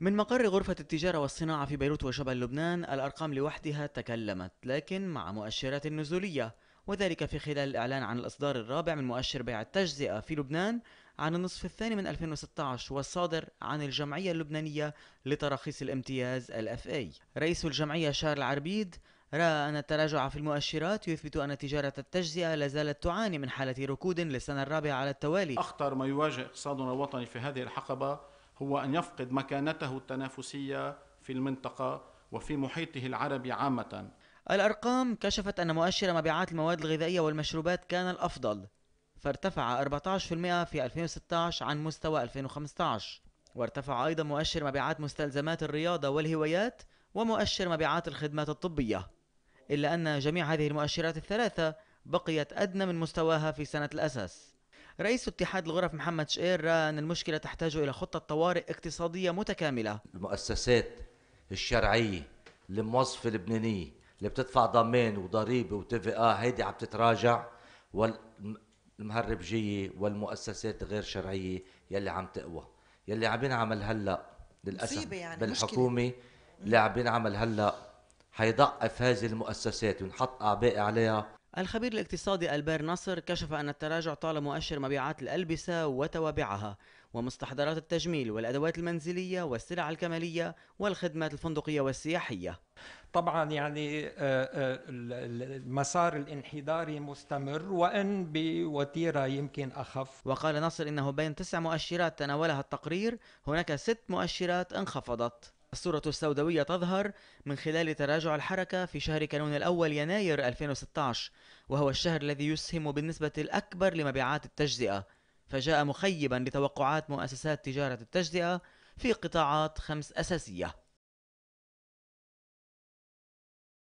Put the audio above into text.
من مقر غرفة التجارة والصناعة في بيروت وشبل لبنان الأرقام لوحدها تكلمت لكن مع مؤشرات نزولية وذلك في خلال الإعلان عن الإصدار الرابع من مؤشر بيع التجزئة في لبنان عن النصف الثاني من 2016 والصادر عن الجمعية اللبنانية لتراخيص الامتياز الأف رئيس الجمعية شارل عربيد رأى أن التراجع في المؤشرات يثبت أن تجارة التجزئة لا زالت تعاني من حالة ركود للسنة الرابعة على التوالي أخطر ما يواجه اقتصادنا الوطني في هذه الحقبة هو أن يفقد مكانته التنافسية في المنطقة وفي محيطه العربي عامة الأرقام كشفت أن مؤشر مبيعات المواد الغذائية والمشروبات كان الأفضل فارتفع 14% في 2016 عن مستوى 2015 وارتفع أيضا مؤشر مبيعات مستلزمات الرياضة والهوايات ومؤشر مبيعات الخدمات الطبية إلا أن جميع هذه المؤشرات الثلاثة بقيت أدنى من مستواها في سنة الأساس رئيس اتحاد الغرف محمد شقير رأى أن المشكلة تحتاج إلى خطة طوارئ اقتصادية متكاملة المؤسسات الشرعية الموظفة اللبنانية اللي بتدفع ضمان وضريبة وتي اه هيدي عم تتراجع والمهربجية والمؤسسات غير شرعية يلي عم تقوى يلي عم ينعمل هلا للأسف يعني بالحكومة مشكلة. اللي عم ينعمل هلا حيضعف هذه المؤسسات ونحط أعباء عليها الخبير الاقتصادي ألبير نصر كشف أن التراجع طال مؤشر مبيعات الألبسة وتوابعها ومستحضرات التجميل والأدوات المنزلية والسلع الكمالية والخدمات الفندقية والسياحية طبعا يعني آه، آه، المسار الانحداري مستمر وان بوتيره يمكن اخف وقال نصر انه بين تسع مؤشرات تناولها التقرير هناك ست مؤشرات انخفضت الصورة السوداوية تظهر من خلال تراجع الحركة في شهر كانون الأول يناير 2016 وهو الشهر الذي يسهم بالنسبة الأكبر لمبيعات التجزئة فجاء مخيبا لتوقعات مؤسسات تجارة التجزئة في قطاعات خمس أساسية